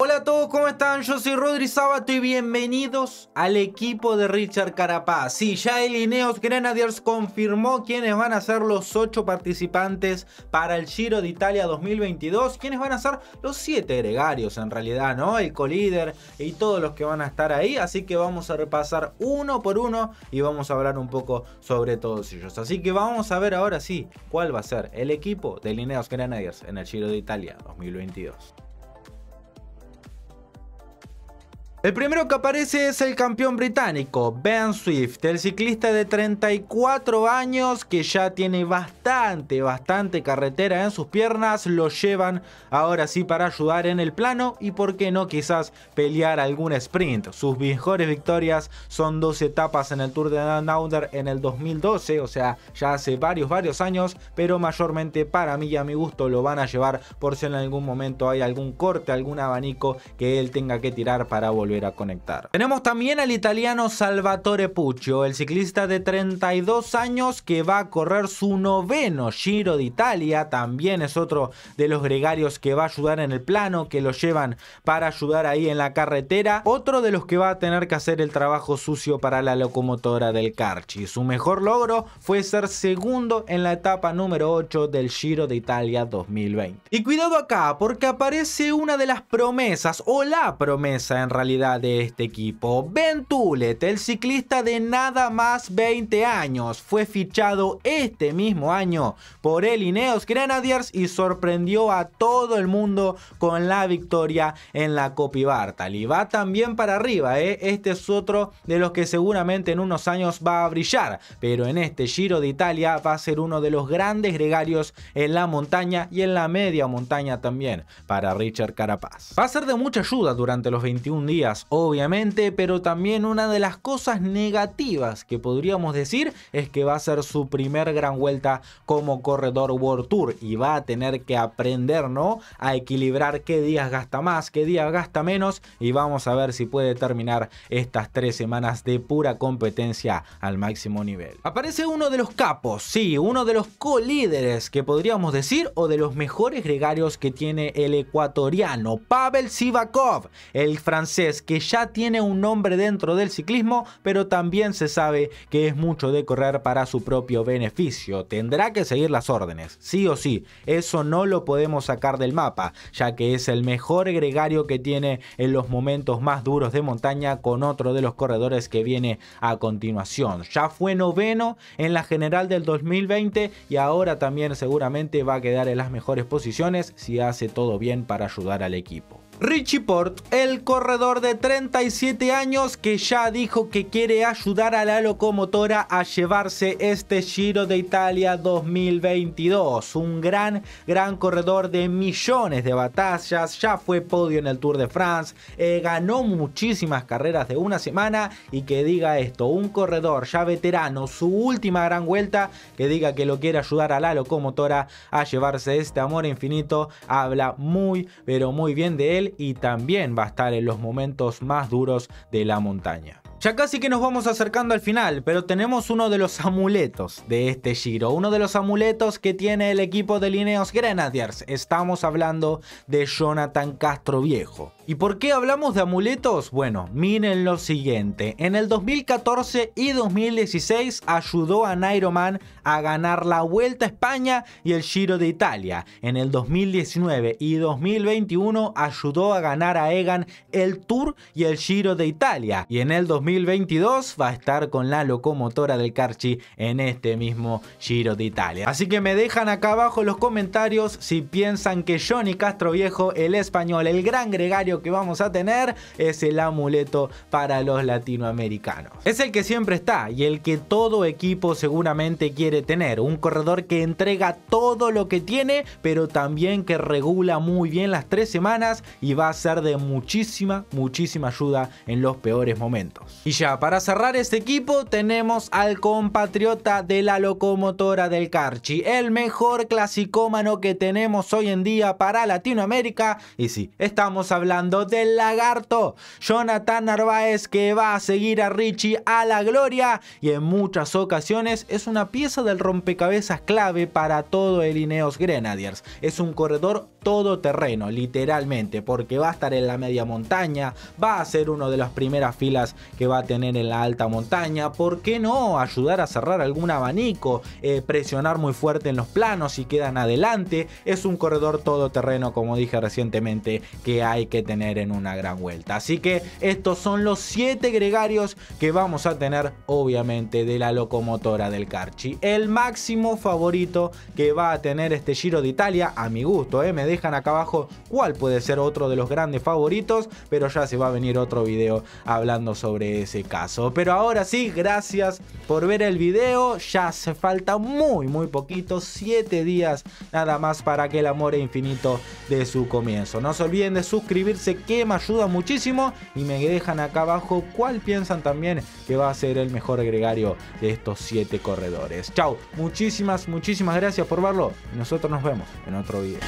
Hola a todos, ¿cómo están? Yo soy Rodri Sábato y bienvenidos al equipo de Richard Carapaz. Sí, ya el Ineos Grenadiers confirmó quiénes van a ser los 8 participantes para el Giro de Italia 2022, quiénes van a ser los 7 gregarios en realidad, ¿no? El colíder y todos los que van a estar ahí, así que vamos a repasar uno por uno y vamos a hablar un poco sobre todos ellos. Así que vamos a ver ahora sí cuál va a ser el equipo de Ineos Grenadiers en el Giro de Italia 2022. El primero que aparece es el campeón británico, Ben Swift, el ciclista de 34 años que ya tiene bastante, bastante carretera en sus piernas, lo llevan ahora sí para ayudar en el plano y por qué no quizás pelear algún sprint. Sus mejores victorias son dos etapas en el Tour de Down en el 2012, o sea, ya hace varios, varios años, pero mayormente para mí y a mi gusto lo van a llevar por si en algún momento hay algún corte, algún abanico que él tenga que tirar para volver a conectar. Tenemos también al italiano Salvatore Puccio, el ciclista de 32 años que va a correr su noveno Giro de Italia, también es otro de los gregarios que va a ayudar en el plano, que lo llevan para ayudar ahí en la carretera, otro de los que va a tener que hacer el trabajo sucio para la locomotora del Carchi. Su mejor logro fue ser segundo en la etapa número 8 del Giro de Italia 2020. Y cuidado acá, porque aparece una de las promesas, o la promesa en realidad, de este equipo. Ben el ciclista de nada más 20 años, fue fichado este mismo año por el Ineos Grenadiers y sorprendió a todo el mundo con la victoria en la Copibartal. Y va también para arriba, ¿eh? este es otro de los que seguramente en unos años va a brillar, pero en este Giro de Italia va a ser uno de los grandes gregarios en la montaña y en la media montaña también para Richard Carapaz. Va a ser de mucha ayuda durante los 21 días obviamente, pero también una de las cosas negativas que podríamos decir es que va a ser su primer gran vuelta como corredor World Tour y va a tener que aprender, ¿no? A equilibrar qué días gasta más, qué días gasta menos y vamos a ver si puede terminar estas tres semanas de pura competencia al máximo nivel. Aparece uno de los capos, sí, uno de los co-líderes que podríamos decir o de los mejores gregarios que tiene el ecuatoriano, Pavel Sivakov, el francés que ya tiene un nombre dentro del ciclismo, pero también se sabe que es mucho de correr para su propio beneficio. Tendrá que seguir las órdenes, sí o sí. Eso no lo podemos sacar del mapa, ya que es el mejor gregario que tiene en los momentos más duros de montaña con otro de los corredores que viene a continuación. Ya fue noveno en la general del 2020 y ahora también seguramente va a quedar en las mejores posiciones si hace todo bien para ayudar al equipo. Richie Port, el corredor de 37 años que ya dijo que quiere ayudar a la locomotora a llevarse este Giro de Italia 2022. Un gran, gran corredor de millones de batallas, ya fue podio en el Tour de France, eh, ganó muchísimas carreras de una semana y que diga esto, un corredor ya veterano, su última gran vuelta, que diga que lo quiere ayudar a la locomotora a llevarse este amor infinito, habla muy, pero muy bien de él y también va a estar en los momentos más duros de la montaña. Ya casi que nos vamos acercando al final, pero tenemos uno de los amuletos de este giro, uno de los amuletos que tiene el equipo de Lineos Grenadiers. Estamos hablando de Jonathan Castro Viejo. ¿Y por qué hablamos de amuletos? Bueno, miren lo siguiente. En el 2014 y 2016 ayudó a Nairo Man a ganar la Vuelta a España y el Giro de Italia. En el 2019 y 2021 ayudó a ganar a Egan el Tour y el Giro de Italia. Y en el 2022 va a estar con la locomotora del Carchi en este mismo Giro de Italia. Así que me dejan acá abajo los comentarios si piensan que Johnny Castro Viejo, el español, el gran gregario que vamos a tener, es el amuleto para los latinoamericanos. Es el que siempre está y el que todo equipo seguramente quiere tener. Un corredor que entrega todo lo que tiene, pero también que regula muy bien las tres semanas y va a ser de muchísima, muchísima ayuda en los peores momentos. Y ya, para cerrar este equipo tenemos al compatriota de la locomotora del Carchi, el mejor clasicómano que tenemos hoy en día para Latinoamérica. Y sí, estamos hablando del lagarto, Jonathan Narváez que va a seguir a Richie a la gloria y en muchas ocasiones es una pieza del rompecabezas clave para todo el Ineos Grenadiers. Es un corredor todoterreno, literalmente, porque va a estar en la media montaña, va a ser uno de las primeras filas que va a tener en la alta montaña. ¿Por qué no ayudar a cerrar algún abanico? Eh, presionar muy fuerte en los planos y quedan adelante. Es un corredor todoterreno, como dije recientemente, que hay que tener en una gran vuelta. Así que estos son los 7 gregarios que vamos a tener, obviamente, de la locomotora del Carchi. El máximo favorito que va a tener este Giro de Italia, a mi gusto, eh, me dejan acá abajo cuál puede ser otro de los grandes favoritos, pero ya se va a venir otro video hablando sobre ese caso. Pero ahora sí, gracias por ver el video. Ya hace falta muy, muy poquito. siete días nada más para que el amor e infinito de su comienzo. No se olviden de suscribirse que me ayuda muchísimo. Y me dejan acá abajo cuál piensan también que va a ser el mejor gregario de estos siete corredores. Chao, muchísimas, muchísimas gracias por verlo. nosotros nos vemos en otro video.